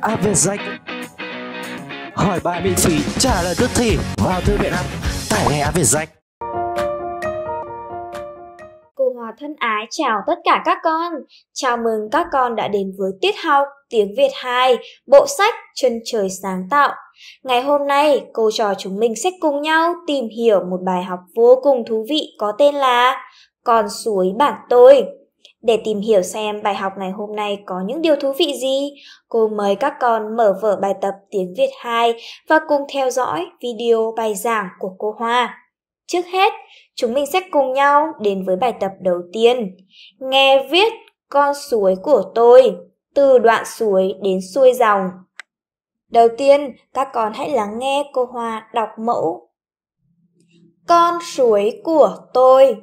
app Việt Danh Hỏi bài miễn phí, trả lời tức thì vào thư viện app, tải ngay app Việt Danh Cô Hòa thân ái chào tất cả các con Chào mừng các con đã đến với tiết học Tiếng Việt 2, bộ sách Chân trời sáng tạo Ngày hôm nay, cô trò chúng mình sẽ cùng nhau tìm hiểu một bài học vô cùng thú vị có tên là Con suối bản tôi để tìm hiểu xem bài học ngày hôm nay có những điều thú vị gì, cô mời các con mở vở bài tập tiếng Việt 2 và cùng theo dõi video bài giảng của cô Hoa. Trước hết, chúng mình sẽ cùng nhau đến với bài tập đầu tiên. Nghe viết con suối của tôi, từ đoạn suối đến xuôi dòng. Đầu tiên, các con hãy lắng nghe cô Hoa đọc mẫu. Con suối của tôi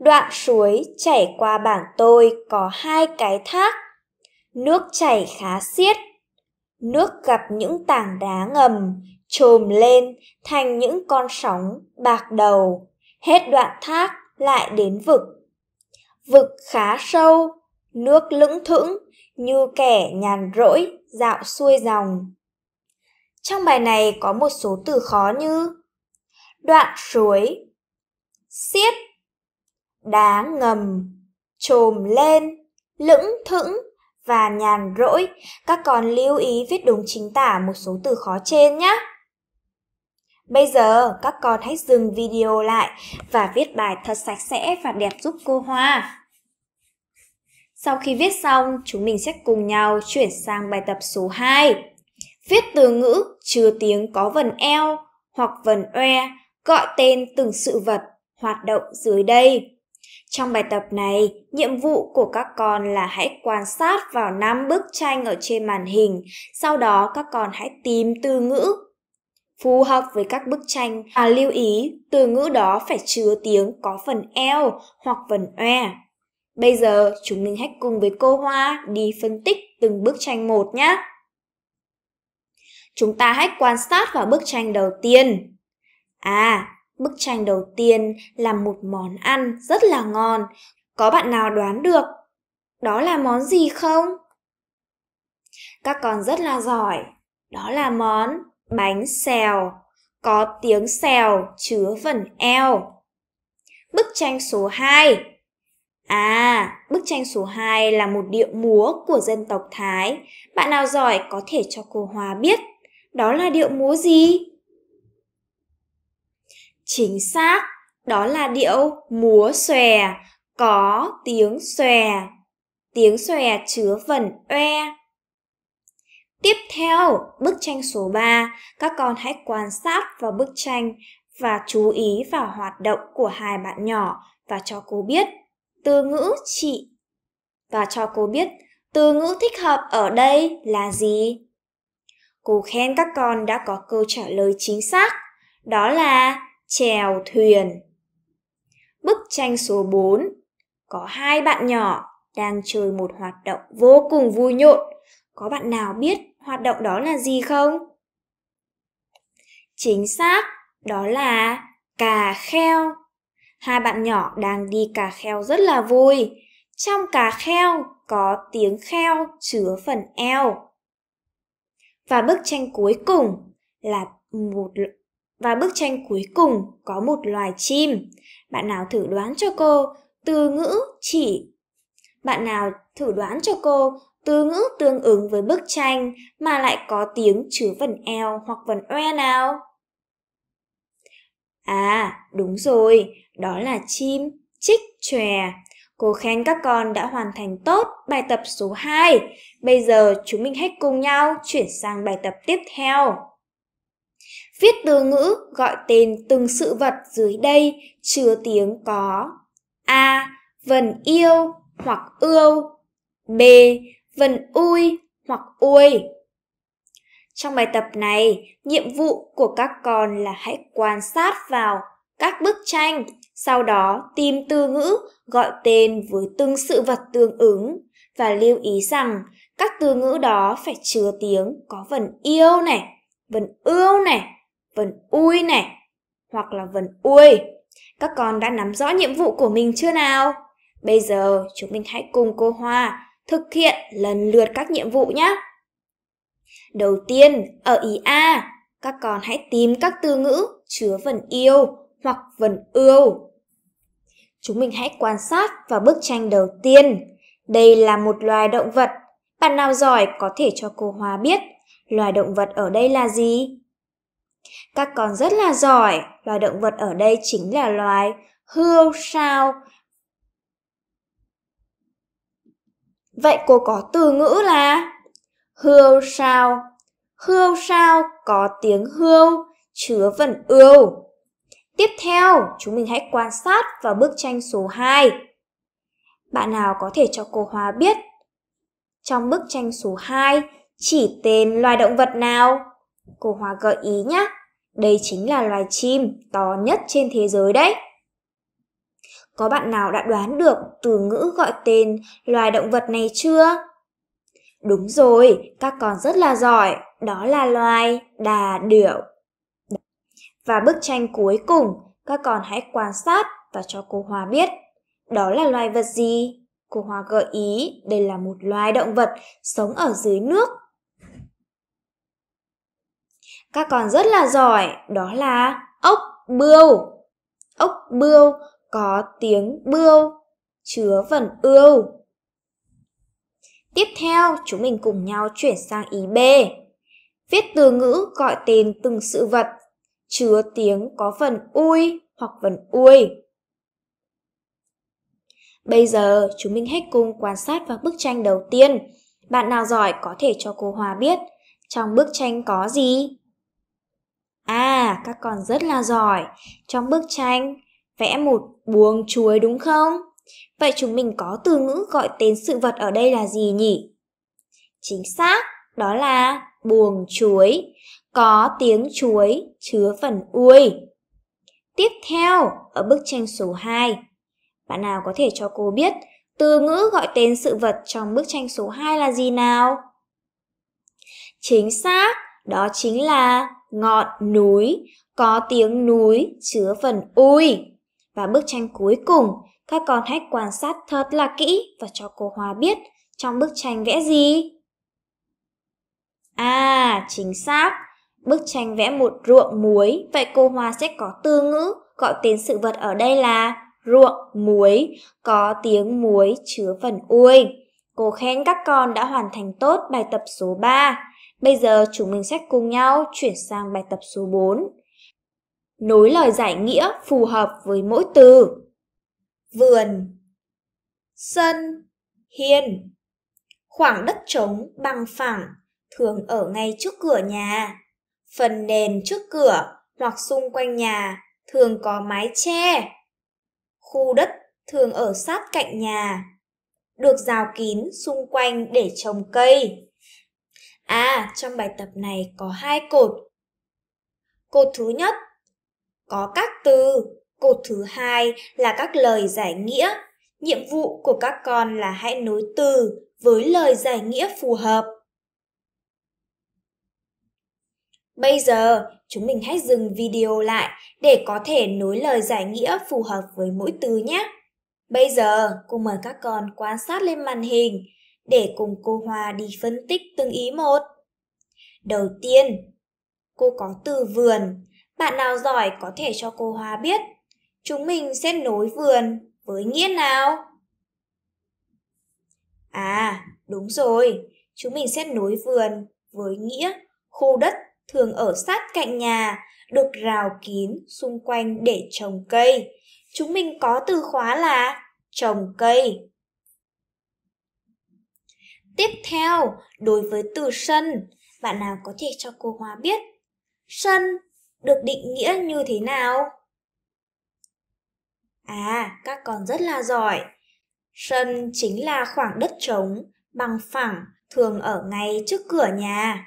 Đoạn suối chảy qua bản tôi có hai cái thác. Nước chảy khá xiết. Nước gặp những tảng đá ngầm, trồm lên thành những con sóng bạc đầu. Hết đoạn thác lại đến vực. Vực khá sâu, nước lững thững như kẻ nhàn rỗi dạo xuôi dòng. Trong bài này có một số từ khó như đoạn suối, xiết, đá ngầm, trồm lên, lững thững và nhàn rỗi. Các con lưu ý viết đúng chính tả một số từ khó trên nhé. Bây giờ các con hãy dừng video lại và viết bài thật sạch sẽ và đẹp giúp cô Hoa. Sau khi viết xong, chúng mình sẽ cùng nhau chuyển sang bài tập số 2. Viết từ ngữ chứa tiếng có vần eo hoặc vần oe, gọi tên từng sự vật hoạt động dưới đây. Trong bài tập này, nhiệm vụ của các con là hãy quan sát vào năm bức tranh ở trên màn hình, sau đó các con hãy tìm từ ngữ phù hợp với các bức tranh và lưu ý từ ngữ đó phải chứa tiếng có phần eo hoặc phần oe. Bây giờ chúng mình hãy cùng với cô Hoa đi phân tích từng bức tranh một nhé. Chúng ta hãy quan sát vào bức tranh đầu tiên. À, Bức tranh đầu tiên là một món ăn rất là ngon. Có bạn nào đoán được đó là món gì không? Các con rất là giỏi. Đó là món bánh xèo, có tiếng xèo chứa phần eo. Bức tranh số 2 À, bức tranh số 2 là một điệu múa của dân tộc Thái. Bạn nào giỏi có thể cho cô Hòa biết. Đó là điệu múa gì? Chính xác, đó là điệu múa xòe, có tiếng xòe. Tiếng xòe chứa vần oe. Tiếp theo, bức tranh số 3, các con hãy quan sát vào bức tranh và chú ý vào hoạt động của hai bạn nhỏ và cho cô biết từ ngữ chị và cho cô biết từ ngữ thích hợp ở đây là gì. Cô khen các con đã có câu trả lời chính xác, đó là chèo thuyền. Bức tranh số 4 có hai bạn nhỏ đang chơi một hoạt động vô cùng vui nhộn. Có bạn nào biết hoạt động đó là gì không? Chính xác, đó là cà kheo. Hai bạn nhỏ đang đi cà kheo rất là vui. Trong cà kheo có tiếng kheo chứa phần eo. Và bức tranh cuối cùng là một và bức tranh cuối cùng có một loài chim. Bạn nào thử đoán cho cô từ ngữ chỉ. Bạn nào thử đoán cho cô từ ngữ tương ứng với bức tranh mà lại có tiếng chứa vần eo hoặc vần oe nào? À, đúng rồi, đó là chim chích chòe. Cô khen các con đã hoàn thành tốt bài tập số 2. Bây giờ chúng mình hãy cùng nhau chuyển sang bài tập tiếp theo. Viết từ ngữ gọi tên từng sự vật dưới đây chứa tiếng có A. Vần yêu hoặc ươu B. Vần ui hoặc ui Trong bài tập này, nhiệm vụ của các con là hãy quan sát vào các bức tranh, sau đó tìm từ ngữ gọi tên với từng sự vật tương ứng và lưu ý rằng các từ ngữ đó phải chứa tiếng có vần yêu này, vần ươu này, vần ui này, hoặc là vần ui. Các con đã nắm rõ nhiệm vụ của mình chưa nào? Bây giờ chúng mình hãy cùng cô Hoa thực hiện lần lượt các nhiệm vụ nhé. Đầu tiên, ở ý A, các con hãy tìm các từ ngữ chứa vần yêu hoặc vần ưu. Chúng mình hãy quan sát vào bức tranh đầu tiên. Đây là một loài động vật. Bạn nào giỏi có thể cho cô Hoa biết loài động vật ở đây là gì? Các con rất là giỏi, loài động vật ở đây chính là loài hươu sao. Vậy cô có từ ngữ là hươu sao. Hươu sao có tiếng hươu, chứa vần ưu. Tiếp theo, chúng mình hãy quan sát vào bức tranh số 2. Bạn nào có thể cho cô Hóa biết trong bức tranh số 2 chỉ tên loài động vật nào? Cô Hoa gợi ý nhé, đây chính là loài chim to nhất trên thế giới đấy. Có bạn nào đã đoán được từ ngữ gọi tên loài động vật này chưa? Đúng rồi, các con rất là giỏi, đó là loài đà điểu. Và bức tranh cuối cùng, các con hãy quan sát và cho cô Hoa biết đó là loài vật gì. Cô Hoa gợi ý đây là một loài động vật sống ở dưới nước các con rất là giỏi, đó là ốc bươu. Ốc bươu có tiếng bươu, chứa vần ưu. Tiếp theo, chúng mình cùng nhau chuyển sang ý B. Viết từ ngữ gọi tên từng sự vật, chứa tiếng có phần ui hoặc phần ui. Bây giờ, chúng mình hãy cùng quan sát vào bức tranh đầu tiên. Bạn nào giỏi có thể cho cô Hòa biết trong bức tranh có gì? À, các con rất là giỏi. Trong bức tranh, vẽ một buồng chuối đúng không? Vậy chúng mình có từ ngữ gọi tên sự vật ở đây là gì nhỉ? Chính xác, đó là buồng chuối. Có tiếng chuối chứa phần uôi. Tiếp theo, ở bức tranh số 2, bạn nào có thể cho cô biết từ ngữ gọi tên sự vật trong bức tranh số 2 là gì nào? Chính xác, đó chính là ngọn núi, có tiếng núi chứa phần ui. Và bức tranh cuối cùng, các con hãy quan sát thật là kỹ và cho cô Hoa biết trong bức tranh vẽ gì. À, chính xác. Bức tranh vẽ một ruộng muối, vậy cô Hoa sẽ có từ ngữ gọi tên sự vật ở đây là ruộng muối, có tiếng muối chứa phần ui. Cô khen các con đã hoàn thành tốt bài tập số 3. Bây giờ chúng mình sẽ cùng nhau chuyển sang bài tập số 4. Nối lời giải nghĩa phù hợp với mỗi từ. Vườn Sân Hiên Khoảng đất trống bằng phẳng, thường ở ngay trước cửa nhà. Phần nền trước cửa hoặc xung quanh nhà thường có mái che. Khu đất thường ở sát cạnh nhà, được rào kín xung quanh để trồng cây. À, trong bài tập này có hai cột. Cột thứ nhất có các từ, cột thứ hai là các lời giải nghĩa. Nhiệm vụ của các con là hãy nối từ với lời giải nghĩa phù hợp. Bây giờ, chúng mình hãy dừng video lại để có thể nối lời giải nghĩa phù hợp với mỗi từ nhé. Bây giờ, cô mời các con quan sát lên màn hình để cùng cô Hoa đi phân tích từng ý một. Đầu tiên, cô có từ vườn, bạn nào giỏi có thể cho cô Hoa biết. Chúng mình sẽ nối vườn với nghĩa nào? À, đúng rồi, chúng mình sẽ nối vườn với nghĩa khu đất thường ở sát cạnh nhà, được rào kín xung quanh để trồng cây. Chúng mình có từ khóa là trồng cây. Tiếp theo, đối với từ sân, bạn nào có thể cho cô Hoa biết sân được định nghĩa như thế nào? À, các con rất là giỏi. Sân chính là khoảng đất trống, bằng phẳng, thường ở ngay trước cửa nhà.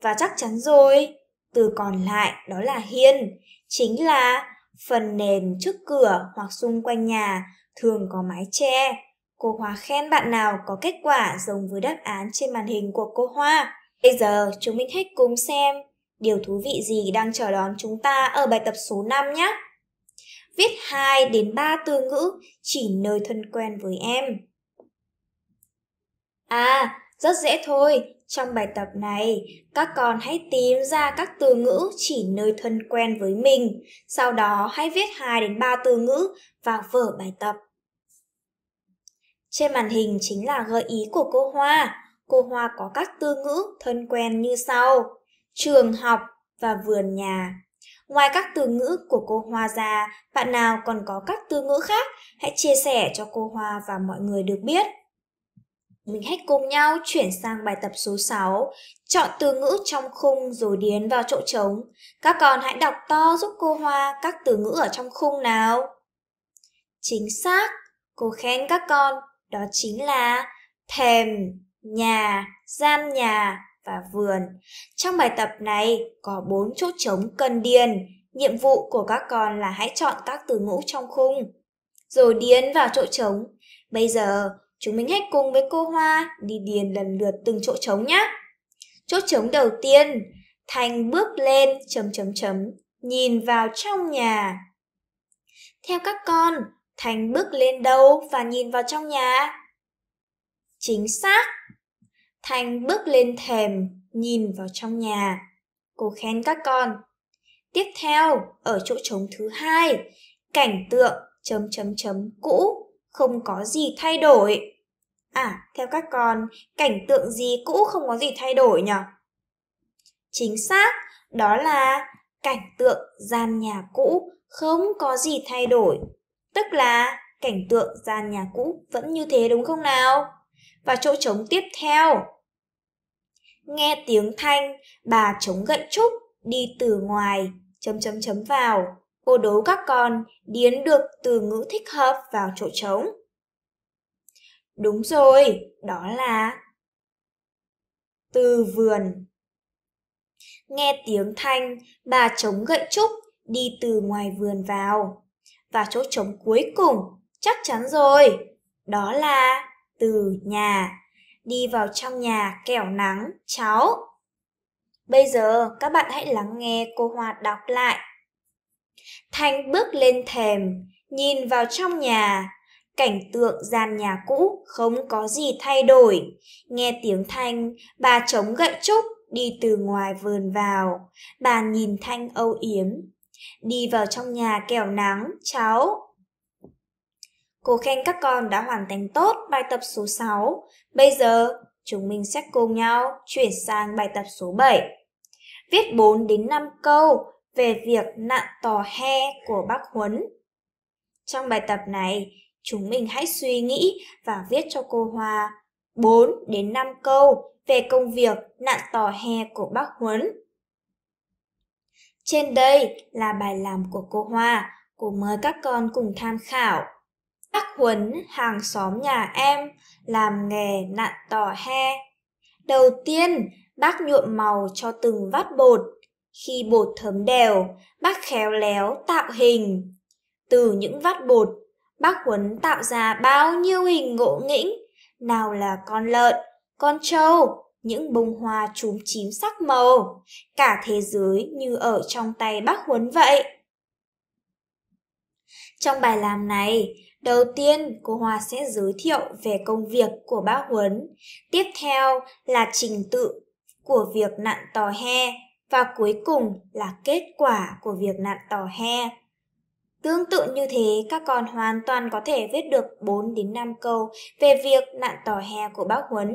Và chắc chắn rồi, từ còn lại đó là hiên, chính là phần nền trước cửa hoặc xung quanh nhà thường có mái che Cô Hoa khen bạn nào có kết quả giống với đáp án trên màn hình của cô Hoa. Bây giờ chúng mình hãy cùng xem điều thú vị gì đang chờ đón chúng ta ở bài tập số 5 nhé. Viết 2 đến 3 từ ngữ chỉ nơi thân quen với em. À, rất dễ thôi. Trong bài tập này, các con hãy tìm ra các từ ngữ chỉ nơi thân quen với mình. Sau đó hãy viết 2 đến 3 từ ngữ vào vở bài tập. Trên màn hình chính là gợi ý của cô Hoa. Cô Hoa có các từ ngữ thân quen như sau. Trường học và vườn nhà. Ngoài các từ ngữ của cô Hoa ra, bạn nào còn có các từ ngữ khác, hãy chia sẻ cho cô Hoa và mọi người được biết. Mình hãy cùng nhau chuyển sang bài tập số 6, chọn từ ngữ trong khung rồi điến vào chỗ trống. Các con hãy đọc to giúp cô Hoa các từ ngữ ở trong khung nào. Chính xác, cô khen các con đó chính là thềm nhà, gian nhà và vườn. Trong bài tập này có 4 chỗ trống cần điền. Nhiệm vụ của các con là hãy chọn các từ ngữ trong khung, rồi điền vào chỗ trống. Bây giờ, chúng mình hãy cùng với cô Hoa đi điền lần lượt từng chỗ trống nhé. Chỗ trống đầu tiên, Thành bước lên chấm chấm chấm, nhìn vào trong nhà. Theo các con, Thành bước lên đâu và nhìn vào trong nhà. Chính xác. Thành bước lên thềm, nhìn vào trong nhà. Cô khen các con. Tiếp theo, ở chỗ trống thứ hai, cảnh tượng chấm chấm chấm cũ, không có gì thay đổi. À, theo các con, cảnh tượng gì cũ không có gì thay đổi nhỉ? Chính xác, đó là cảnh tượng gian nhà cũ không có gì thay đổi Tức là cảnh tượng gian nhà cũ vẫn như thế đúng không nào? Và chỗ trống tiếp theo. Nghe tiếng thanh, bà chống gậy trúc đi từ ngoài, chấm chấm chấm vào. Cô đố các con điến được từ ngữ thích hợp vào chỗ trống. Đúng rồi, đó là từ vườn. Nghe tiếng thanh, bà chống gậy trúc đi từ ngoài vườn vào và chỗ trống cuối cùng, chắc chắn rồi. Đó là từ nhà. Đi vào trong nhà kẻo nắng, cháu. Bây giờ các bạn hãy lắng nghe cô Hoa đọc lại. Thanh bước lên thềm, nhìn vào trong nhà. Cảnh tượng gian nhà cũ không có gì thay đổi. Nghe tiếng Thanh, bà chống gậy trúc đi từ ngoài vườn vào. Bà nhìn Thanh âu yếm, Đi vào trong nhà kẻo nắng, cháu. Cô khen các con đã hoàn thành tốt bài tập số 6. Bây giờ, chúng mình sẽ cùng nhau chuyển sang bài tập số 7. Viết 4 đến 5 câu về việc nạn tò he của bác Huấn. Trong bài tập này, chúng mình hãy suy nghĩ và viết cho cô Hoa 4 đến 5 câu về công việc nạn tò he của bác Huấn. Trên đây là bài làm của cô Hoa, cô mời các con cùng tham khảo. Bác Huấn hàng xóm nhà em làm nghề nặn tỏ he. Đầu tiên, bác nhuộm màu cho từng vắt bột. Khi bột thấm đều, bác khéo léo tạo hình. Từ những vắt bột, bác Huấn tạo ra bao nhiêu hình ngộ nghĩnh, nào là con lợn, con trâu, những bông hoa trúm chín sắc màu, cả thế giới như ở trong tay bác huấn vậy. Trong bài làm này, đầu tiên cô Hoa sẽ giới thiệu về công việc của bác Huấn, tiếp theo là trình tự của việc nặn tò he và cuối cùng là kết quả của việc nặn tò he. Tương tự như thế, các con hoàn toàn có thể viết được 4 đến 5 câu về việc nặn tò he của bác Huấn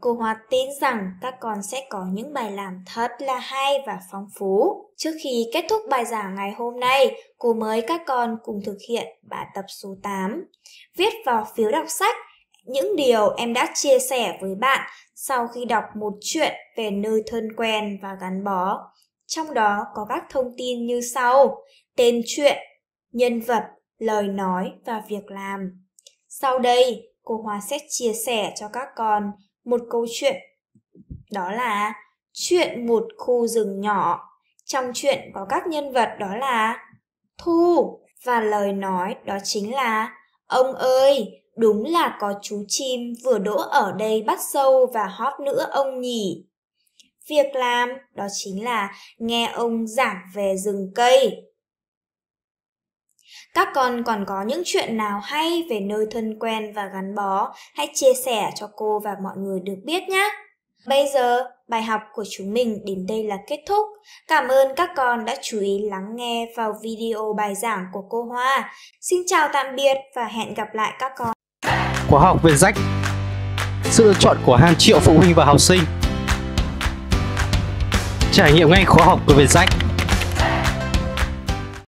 Cô Hoa tin rằng các con sẽ có những bài làm thật là hay và phong phú. Trước khi kết thúc bài giảng ngày hôm nay, cô mời các con cùng thực hiện bài tập số 8. Viết vào phiếu đọc sách những điều em đã chia sẻ với bạn sau khi đọc một chuyện về nơi thân quen và gắn bó. Trong đó có các thông tin như sau: tên chuyện, nhân vật, lời nói và việc làm. Sau đây, cô Hoa sẽ chia sẻ cho các con một câu chuyện. Đó là chuyện một khu rừng nhỏ. Trong chuyện có các nhân vật đó là Thu và lời nói đó chính là Ông ơi, đúng là có chú chim vừa đỗ ở đây bắt sâu và hót nữa ông nhỉ. Việc làm đó chính là nghe ông giảng về rừng cây, các con còn có những chuyện nào hay về nơi thân quen và gắn bó, hãy chia sẻ cho cô và mọi người được biết nhé. Bây giờ, bài học của chúng mình đến đây là kết thúc. Cảm ơn các con đã chú ý lắng nghe vào video bài giảng của cô Hoa. Xin chào tạm biệt và hẹn gặp lại các con. Khóa học về rách Sự lựa chọn của hàng triệu phụ huynh và học sinh Trải nghiệm ngay khóa học của Việt Rách